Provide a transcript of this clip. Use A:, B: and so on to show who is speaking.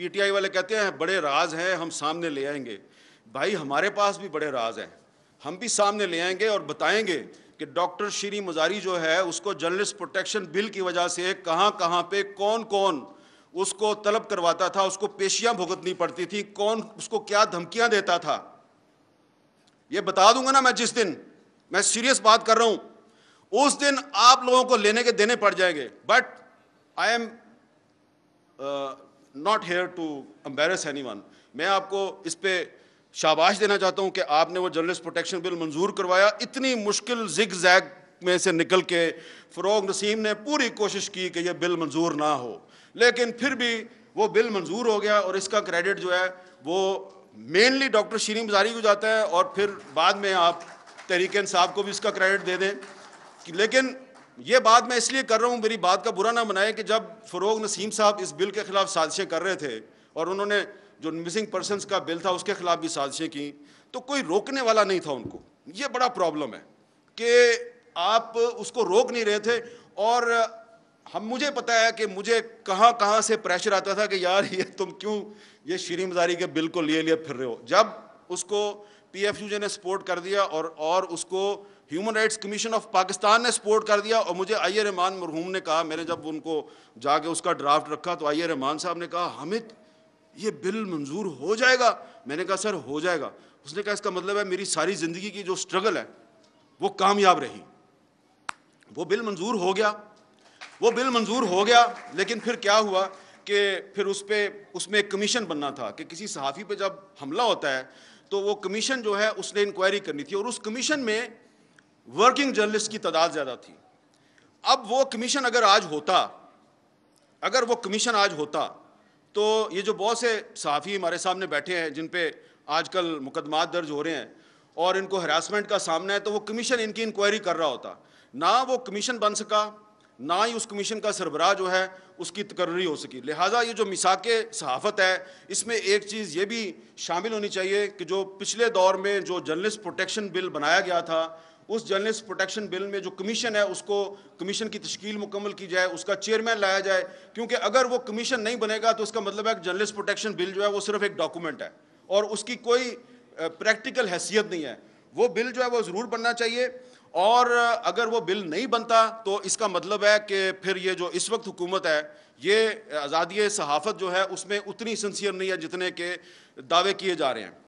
A: PTI वाले कहते हैं बड़े राज हैं हम सामने ले आएंगे भाई हमारे पास भी बड़े राज हैं हम भी सामने ले आएंगे और बताएंगे कि डॉक्टर श्री मजारी जो है उसको जर्नलिस्ट प्रोटेक्शन बिल की वजह से कहां कहां पे कौन कौन उसको तलब करवाता था उसको पेशियां भुगतनी पड़ती थी कौन उसको क्या धमकियां देता था ये बता दूंगा ना मैं जिस दिन मैं सीरियस बात कर रहा हूं उस दिन आप लोगों को लेने के देने पड़ जाएंगे but I am not here to embarrass anyone मैं आपको इस पर शाबाश देना चाहता हूँ कि आपने वो जर्नलिस्ट प्रोटेक्शन बिल मंजूर करवाया इतनी मुश्किल जिग जैग में से निकल के फ़रोग नसीम ने पूरी कोशिश की कि यह बिल मंजूर ना हो लेकिन फिर भी वो बिल मंजूर हो गया और इसका क्रेडिट जो है वो मेनली डॉक्टर शीरी मजारी को जाता है और फिर बाद में आप तहरीक साहब को भी इसका क्रेडिट दे दें लेकिन ये बात मैं इसलिए कर रहा हूँ मेरी बात का बुरा ना बनाए कि जब फ़रोग नसीम साहब इस बिल के ख़िलाफ़ साजिशें कर रहे थे और उन्होंने जो मिसिंग पर्सनस का बिल था उसके ख़िलाफ़ भी साजिशें की तो कोई रोकने वाला नहीं था उनको ये बड़ा प्रॉब्लम है कि आप उसको रोक नहीं रहे थे और हम मुझे पता है कि मुझे कहाँ कहाँ से प्रेशर आता था कि यार ये तुम क्यों ये श्री मजारी के बिल को लिए लिए फिर रहे हो जब उसको पी एफ यू जी ने सपोर्ट कर दिया और और उसको human rights commission of Pakistan ने सपोर्ट कर दिया और मुझे आई रहमान मरहूम ने कहा मैंने जब उनको जाके उसका ड्राफ्ट रखा तो आई रहमान साहब ने कहा हामिद ये बिल मंजूर हो जाएगा मैंने कहा सर हो जाएगा उसने कहा इसका मतलब है मेरी सारी ज़िंदगी की जो स्ट्रगल है वो कामयाब रही वो बिल मंजूर हो गया वो बिल मंजूर हो गया लेकिन फिर क्या हुआ कि फिर उस पर उसमें एक कमीशन बनना था कि किसी सहाफ़ी पे जब हमला होता है तो वो कमीशन जो है उसने इंक्वायरी करनी थी और उस कमीशन में वर्किंग जर्नलिस्ट की तादाद ज़्यादा थी अब वो कमीशन अगर आज होता अगर वो कमीशन आज होता तो ये जो बहुत से सहाफ़ी हमारे सामने बैठे हैं जिन पे आजकल मुकदमात दर्ज हो रहे हैं और इनको हरासमेंट का सामना है तो वो कमीशन इनकी इंक्वायरी कर रहा होता ना वो कमीशन बन सका ना ही उस कमीशन का सरबराह जो है उसकी तकर्री हो सकी लिहाजा ये जो मिसाक सहाफ़त है इसमें एक चीज़ ये भी शामिल होनी चाहिए कि जो पिछले दौर में जो जर्नलिस्ट प्रोटेक्शन बिल बनाया गया था उस जर्नलिस्ट प्रोटेक्शन बिल में जो कमीशन है उसको कमीशन की तश्कील मुकम्मल की जाए उसका चेयरमैन लाया जाए क्योंकि अगर वो कमीशन नहीं बनेगा तो उसका मतलब है कि जर्नलिस्ट प्रोटेक्शन बिल जो है वो सिर्फ एक डॉक्यूमेंट है और उसकी कोई प्रैक्टिकल हैसियत नहीं है वो बिल जो है वो ज़रूर बनना चाहिए और अगर वो बिल नहीं बनता तो इसका मतलब है कि फिर ये जो इस वक्त हुकूमत है ये आज़ादी सहाफ़त जो है उसमें उतनी सिंसियर नहीं है जितने के दावे किए जा रहे हैं